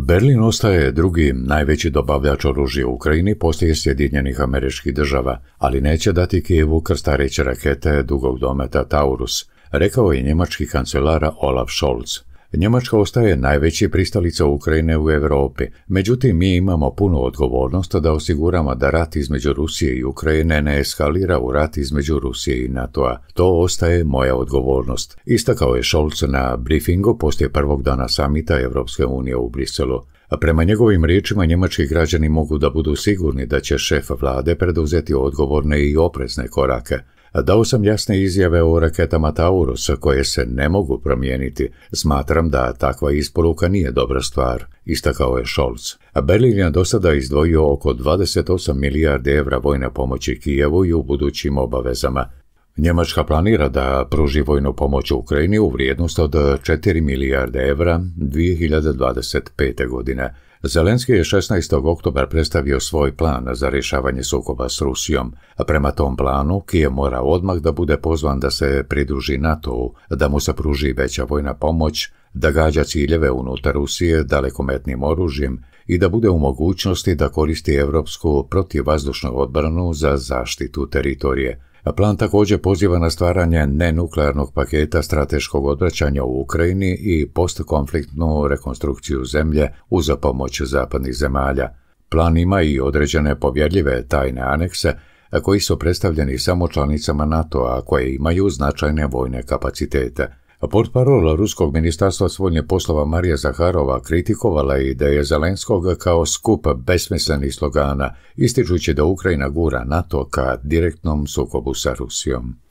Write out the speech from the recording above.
Berlin ostaje drugi najveći dobavljač oružja u Ukrajini poslije Sjedinjenih američkih država, ali neće dati Kijevu krstareće rakete dugog dometa Taurus, rekao je njemački kancelara Olaf Scholz. Njemačka ostaje najveći pristalica Ukrajine u Europi, međutim mi imamo punu odgovornost da osiguramo da rat između Rusije i Ukrajine ne eskalira u rat između Rusije i NATO-a. To ostaje moja odgovornost, istakao je Scholz na briefingu poslije prvog dana samita Europske unije u Briselu. A prema njegovim riječima njemački građani mogu da budu sigurni da će šef vlade preduzeti odgovorne i oprezne korake. Dao sam jasne izjave o raketama Taurus koje se ne mogu promijeniti. Smatram da takva isporuka nije dobra stvar, istakao je Scholz. Berlin je do sada izdvojio oko 28 milijardi evra vojne pomoći Kijevu i u budućim obavezama. Njemačka planira da pruži vojnu pomoć Ukrajini u vrijednost od 4 milijarde evra 2025. godine. Zelenski je 16. oktobar predstavio svoj plan za rješavanje sukoba s Rusijom. Prema tom planu, Kijev mora odmah da bude pozvan da se pridruži nato da mu se pruži veća vojna pomoć, da gađa ciljeve unutar Rusije dalekometnim oružjem i da bude u mogućnosti da koristi evropsku protivazdušnu odbranu za zaštitu teritorije. Plan također poziva na stvaranje nenuklearnog paketa strateškog odvraćanja u Ukrajini i postkonfliktnu rekonstrukciju zemlje uz pomoć zapadnih zemalja. Plan ima i određene povjerljive tajne anekse koji su predstavljeni samo članicama NATO-a koje imaju značajne vojne kapacitete parola Ruskog ministarstva svoljnje poslova Marija Zaharova kritikovala je ideje Zelenskog kao skup besmislenih slogana, ističući da Ukrajina gura NATO ka direktnom sukobu sa Rusijom.